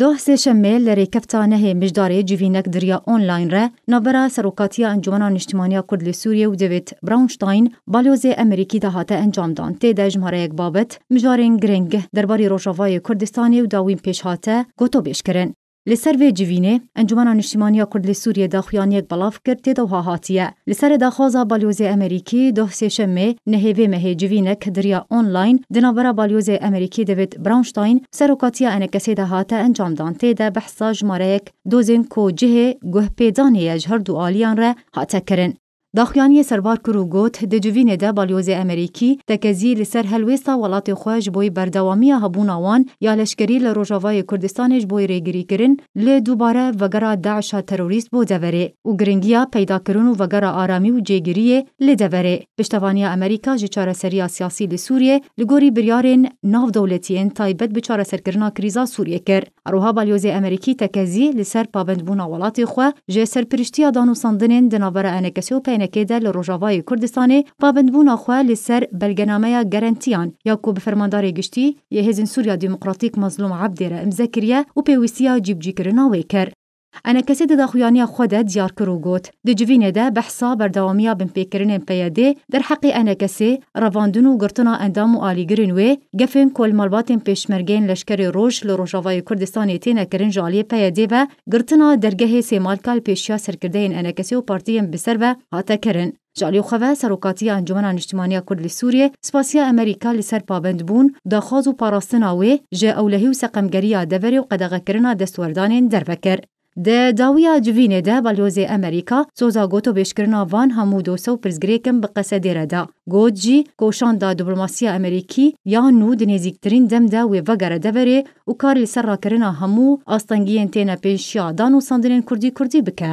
دوه سه شمه لری کفتا نهی جوینک دریا آنلاین را نابرا سروکاتی انجمنان اجتماعی کرد سوریه و دوید براونشتاین بالوز امریکی ده هاته انجام دان تیده جمهاره یک بابت مجارین گرنگ درباری روشاوای کردستانی و داوین پیش هاته گوتو بیش Li ser vê civînê, Encumena Niştimaniya Kurd li Sûriye da xuyaniyek belav kir tê dewha hatiye. Li serê daxwaza balyozê Emerîkî doh sêşemê nehêvê mehê civînek diriya online di navbera balyozê Emerîkî David Brownstein serokatiya enekesê de hate encamdan tê de behsa ji mareyek dozên ku cihê guh pêdanê ye ji her du aliyan re hate kirin. داخیانی سروار کرو گوت د جوین ده بالیوز امریکی تکزی لسر هلوستا ولات خوژ بوی بردوامی هبونا وان یا لشکری ل روجاوای کردستانش بوی ریگری کرن ل دوباره وگرا داعش تروریست بو دوره او گرنگیا پیدا کرن و وگرا آرامی و جیگری ل دوره پشتوانی امریکا ج چاره سری سیاسی ل سوریه لګوری بریارن ناو دولتین تایبت به چاره سرکرنا کریزا سوریه کر اروها بالیوز امریکی تکزی لسر پابند بونا ولات خو ج سر پرشتیا دانوساندنن دناور انکسو پین نکې ده له روژاوای کوردستانê pabindbûna xwe li ser belgenameya gerentiyan ya ku bi fermandarê giştî yê Hêzên Sûriya Demokratîk Mazlûm Ebdê re imzekiriye û pêwîstiya cîbicîkirina wê kir. انا ئەنەکەسی دەداخویانیا خۆدە بحصا دجوینێدا بەحسا بەردەوامیا بمپێکردن در دەرحەقی انا ڕەڤاندون و گرتنا اندامو و ئالیگرن وێ گەفێن کۆلمەڵباتێن پێشمەرگین لەشکری روش لە ڕۆژاوای کوردستانی تێنەکردن ژالیە پەیەدێ بە گرتنا دەرگەهێ سێمالکال پێشیا سەرکردەین ئەنەکەسی و پارتیەن بسەر بە هاتەکردن جالی خوێ سەرۆکاتی ئەنجمەنا نیشتمانیا کورد لە سووریە سپاسیە ئەمریکا لەسەر پابند بوون داخواز و پاراستناوێ ژێ ئەولەهی و سەقەمگەریە دەبەرێ و قەدەغەکردنا دەستوەردانێن دەربەکرد د داویا جوینه ده بلوز امریکا سوزا گوتو بشکرنا وان همو دوسو پرزگریکم به قصدی ردا گوت جی کوشان دا دیپلماسی امریکی یا نو د نزیکترین دم ده و وګره دبره او کار لسره کرنا همو استنګین تینا پیشیا دانو سندرین کوردی کوردی بکه